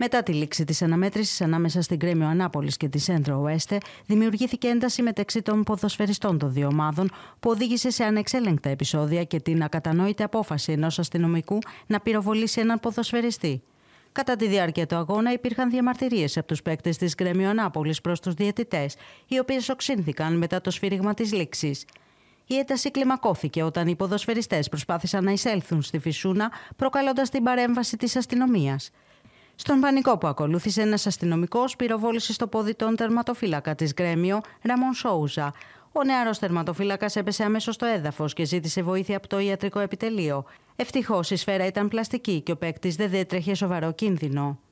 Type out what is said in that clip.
Μετά τη λήξη της αναμέτρησης ανάμεσα στην Κρέμιο Ανάπολης και τη Σέντρο Οέστε, δημιουργήθηκε ένταση μεταξύ των ποδοσφαιριστών των δύο ομάδων, που οδήγησε σε ανεξέλεγκτα επεισόδια και την ακατανόητη απόφαση ενός αστυνομικού να πυροβολήσει έναν ποδοσφαιριστή. Κατά τη διάρκεια του αγώνα υπήρχαν διαμαρτυρίες από τους παίκτες της Κρέμιο Ανάπολης προς τους διαιτητές, οι οποίες οξύνθηκαν μετά το σφύριγμα της λήξης. Η ένταση κλιμακώθηκε όταν οι ποδοσφαιριστές προσπάθησαν να εισέλθουν στη Φυσούνα, προκαλώντας την παρέμβαση της αστυνομίας. Στον πανικό που ακολούθησε, ένας αστυνομικός πυροβόλησε στο πόδι τον τερματοφύλακα της Γκρέμιο, Ραμον Σόουζα. Ο νεαρός τερματοφύλακας έπεσε αμέσως στο έδαφος και ζήτησε βοήθεια από το ιατρικό επιτελείο. Ευτυχώς η σφαίρα ήταν πλαστική και ο παίκτης δεν διέτρεχε σοβαρό κίνδυνο.